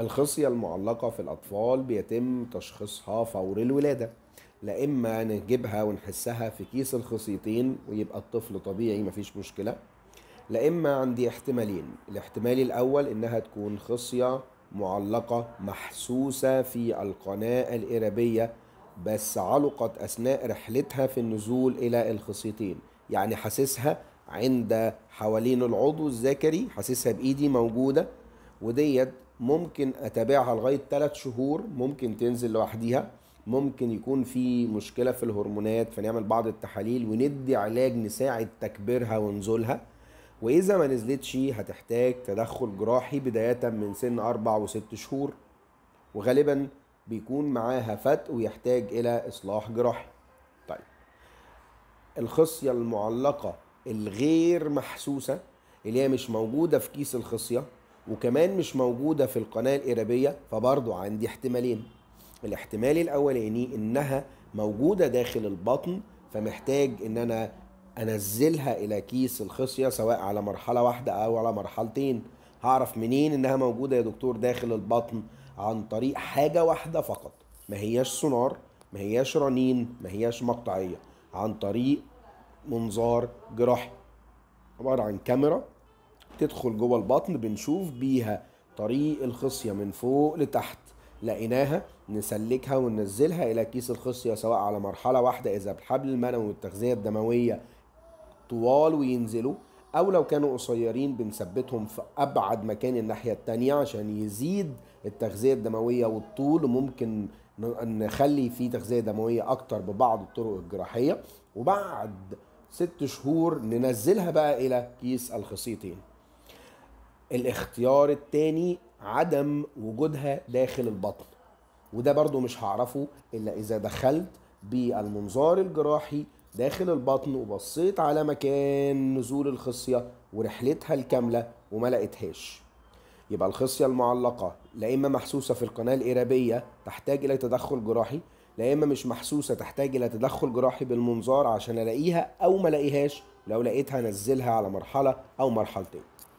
الخصية المعلقة في الأطفال بيتم تشخيصها فور الولادة لا إما نجيبها ونحسها في كيس الخصيتين ويبقى الطفل طبيعي مفيش مشكلة لا إما عندي احتمالين الاحتمال الأول إنها تكون خصية معلقة محسوسة في القناة الإرابية بس علقت أثناء رحلتها في النزول إلى الخصيتين يعني حاسسها عند حوالين العضو الذكري حاسسها بإيدي موجودة وديت ممكن اتابعها لغايه ثلاث شهور ممكن تنزل لوحديها ممكن يكون في مشكله في الهرمونات فنعمل بعض التحاليل وندي علاج نساعد تكبيرها ونزولها واذا ما نزلتش هتحتاج تدخل جراحي بدايه من سن اربع وست شهور وغالبا بيكون معاها فتق ويحتاج الى اصلاح جراحي طيب الخصيه المعلقه الغير محسوسه اللي هي مش موجوده في كيس الخصيه وكمان مش موجودة في القناة الإيرابية فبرضو عندي احتمالين الاحتمال الأولاني إنها موجودة داخل البطن فمحتاج إن أنا أنزلها إلى كيس الخصية سواء على مرحلة واحدة أو على مرحلتين هعرف منين إنها موجودة يا دكتور داخل البطن عن طريق حاجة واحدة فقط ما هياش سونار ما هياش رنين ما هياش مقطعية عن طريق منظار جراحي عبارة عن كاميرا تدخل جوه البطن بنشوف بيها طريق الخصيه من فوق لتحت لقيناها نسلكها وننزلها الى كيس الخصيه سواء على مرحله واحده اذا بالحبل المنوي والتغذيه الدمويه طوال وينزلوا او لو كانوا قصيرين بنثبتهم في ابعد مكان الناحيه التانية عشان يزيد التغذيه الدمويه والطول ممكن نخلي فيه تغذيه دمويه اكتر ببعض الطرق الجراحيه وبعد ست شهور ننزلها بقى الى كيس الخصيتين الاختيار التاني عدم وجودها داخل البطن وده برضو مش هعرفه إلا إذا دخلت بالمنظار الجراحي داخل البطن وبصيت على مكان نزول الخصية ورحلتها الكاملة وما لقيتهاش يبقى الخصية المعلقة لا إما محسوسة في القناة الإرابية تحتاج إلى تدخل جراحي لا إما مش محسوسة تحتاج إلى تدخل جراحي بالمنظار عشان ألاقيها أو ما لقيهاش لو لقيتها نزلها على مرحلة أو مرحلتين